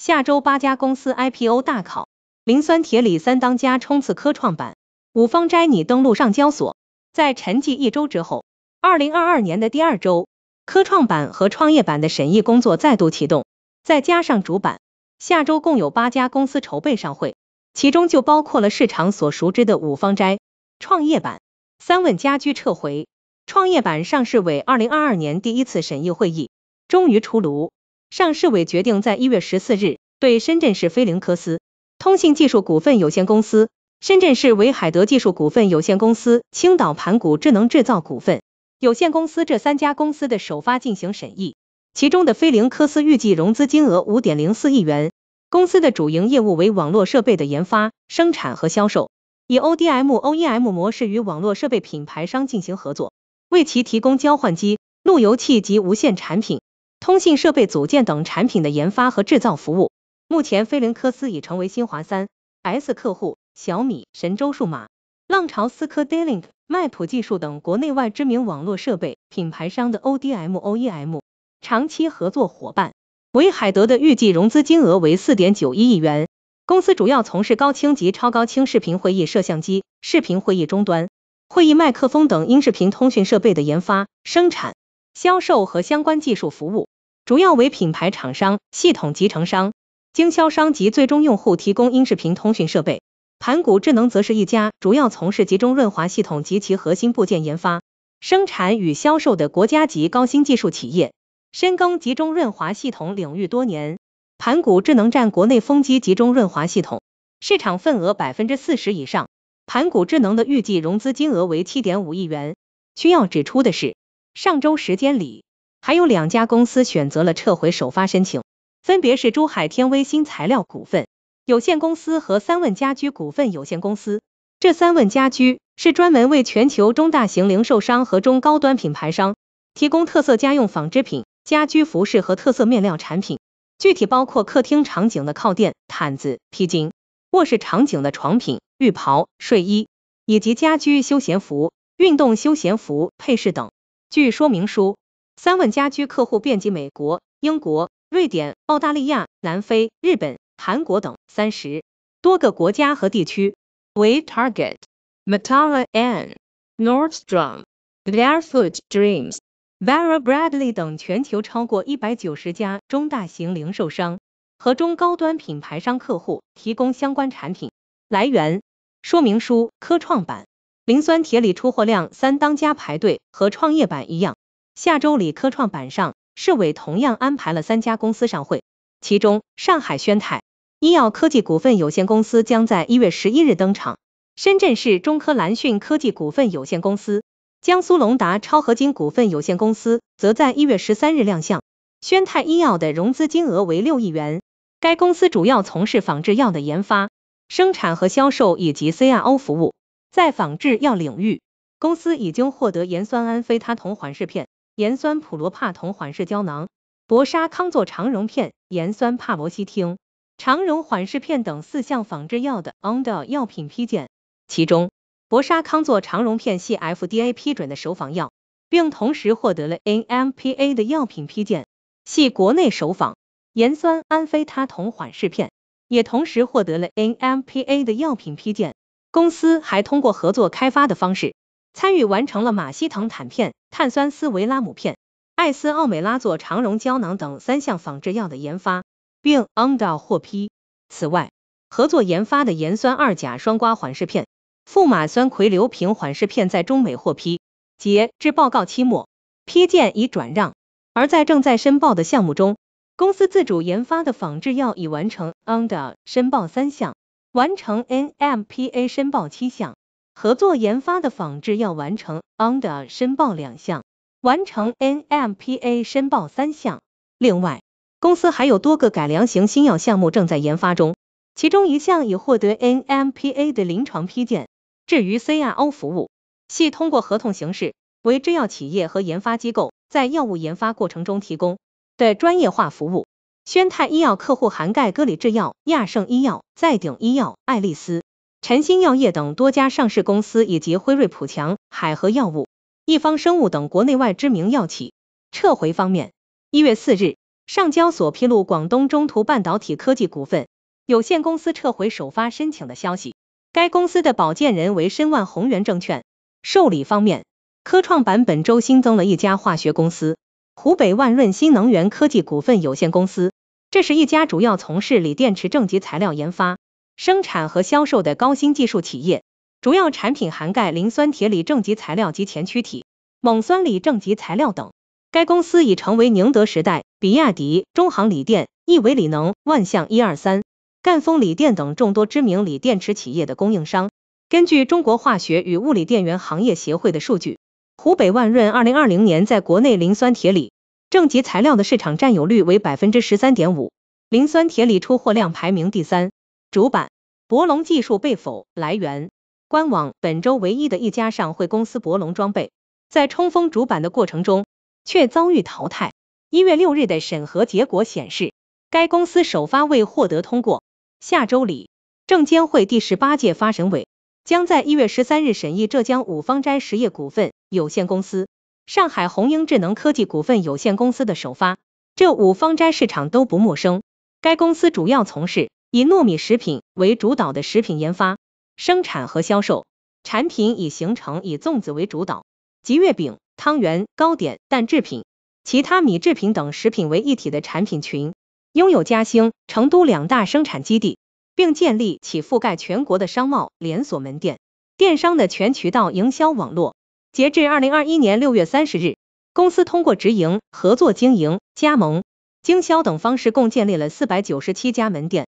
下周八家公司 IPO 大考，磷酸铁锂三当家冲刺科创板，五方斋拟登陆上交所。在沉寂一周之后，二零二二年的第二周，科创板和创业板的审议工作再度启动，再加上主板，下周共有八家公司筹备上会，其中就包括了市场所熟知的五方斋，创业板，三问家居撤回，创业板上市委二零二二年第一次审议会议终于出炉。上市委决定在一月十四日对深圳市菲林科斯通信技术股份有限公司、深圳市维海德技术股份有限公司、青岛盘古智能制造股份有限公司这三家公司的首发进行审议。其中的菲林科斯预计融资金额五点零四亿元，公司的主营业务为网络设备的研发、生产和销售，以 ODM、OEM 模式与网络设备品牌商进行合作，为其提供交换机、路由器及无线产品。通信设备组件等产品的研发和制造服务。目前，飞凌科斯已成为新华三、S 客户、小米、神州数码、浪潮、思科、Dellink、迈普技术等国内外知名网络设备品牌商的 ODM/OEM 长期合作伙伴。维海德的预计融资金额为四点九一亿元。公司主要从事高清及超高清视频会议摄像机、视频会议终端、会议麦克风等音视频通讯设备的研发、生产。销售和相关技术服务，主要为品牌厂商、系统集成商、经销商及最终用户提供音视频通讯设备。盘古智能则是一家主要从事集中润滑系统及其核心部件研发、生产与销售的国家级高新技术企业，深耕集中润滑系统领域多年。盘古智能占国内风机集中润滑系统市场份额百分之四十以上。盘古智能的预计融资金额为七点五亿元。需要指出的是。上周时间里，还有两家公司选择了撤回首发申请，分别是珠海天威新材料股份有限公司和三问家居股份有限公司。这三问家居是专门为全球中大型零售商和中高端品牌商提供特色家用纺织品、家居服饰和特色面料产品，具体包括客厅场景的靠垫、毯子、披巾，卧室场景的床品、浴袍、睡衣，以及家居休闲服、运动休闲服、配饰等。据说明书，三问家居客户遍及美国、英国、瑞典、澳大利亚、南非、日本、韩国等三十多个国家和地区，为 Target、Matalan、Nordstrom、g a r e Foot Dreams、Vera Bradley 等全球超过一百九十家中大型零售商和中高端品牌商客户提供相关产品。来源：说明书，科创板。磷酸铁锂出货量三当家排队，和创业板一样，下周里科创板上市委同样安排了三家公司上会，其中上海宣泰医药科技股份有限公司将在一月十一日登场，深圳市中科蓝讯科技股份有限公司、江苏龙达超合金股份有限公司则在一月十三日亮相。宣泰医药的融资金额为六亿元，该公司主要从事仿制药的研发、生产和销售以及 CRO 服务。在仿制药领域，公司已经获得盐酸安非他酮缓释片、盐酸普罗帕酮缓释胶囊、博沙康唑肠溶片、盐酸帕罗西汀肠溶缓释片等四项仿制药的 o NDA 药品批件，其中博沙康唑肠溶片系 FDA 批准的首仿药，并同时获得了 NMPA 的药品批件，系国内首仿；盐酸安非他酮缓释片也同时获得了 NMPA 的药品批件。公司还通过合作开发的方式，参与完成了马西腾坦片、碳酸斯维拉姆片、艾斯奥美拉唑肠溶胶囊等三项仿制药的研发，并 under 获批。此外，合作研发的盐酸二甲双胍缓释片、富马酸喹硫平缓释片在中美获批。截至报告期末，批件已转让。而在正在申报的项目中，公司自主研发的仿制药已完成 under 申报三项。完成 NMPA 申报七项，合作研发的仿制药完成 o n d e 申报两项，完成 NMPA 申报三项。另外，公司还有多个改良型新药项目正在研发中，其中一项已获得 NMPA 的临床批件。至于 CRO 服务，系通过合同形式为制药企业和研发机构在药物研发过程中提供的专业化服务。宣泰医药客户涵盖歌里制药、亚盛医药、再鼎医药、爱丽丝、晨星药业等多家上市公司，以及辉瑞、普强、海和药物、一方生物等国内外知名药企。撤回方面，一月四日，上交所披露广东中图半导体科技股份有限公司撤回首发申请的消息，该公司的保荐人为申万宏源证券。受理方面，科创板本周新增了一家化学公司。湖北万润新能源科技股份有限公司，这是一家主要从事锂电池正极材料研发、生产和销售的高新技术企业，主要产品涵盖磷酸铁锂正极材料及前驱体、锰酸锂正极材料等。该公司已成为宁德时代、比亚迪、中航锂电、亿维锂能、万象一二三、赣锋锂电等众多知名锂电池企业的供应商。根据中国化学与物理电源行业协会的数据。湖北万润二零二零年在国内磷酸铁锂正极材料的市场占有率为百分之十三点五，磷酸铁锂出货量排名第三。主板博龙技术被否，来源官网。本周唯一的一家上会公司博龙装备，在冲锋主板的过程中却遭遇淘汰。一月六日的审核结果显示，该公司首发未获得通过。下周里，证监会第十八届发审委将在一月十三日审议浙江五方斋实业股份。有限公司、上海红鹰智能科技股份有限公司的首发，这五方斋市场都不陌生。该公司主要从事以糯米食品为主导的食品研发、生产和销售，产品已形成以粽子为主导，及月饼、汤圆、糕点、蛋制品、其他米制品等食品为一体的产品群，拥有嘉兴、成都两大生产基地，并建立起覆盖全国的商贸连锁门店、电商的全渠道营销网络。截至二零二一年六月三十日，公司通过直营、合作经营、加盟、经销等方式，共建立了四百九十七家门店。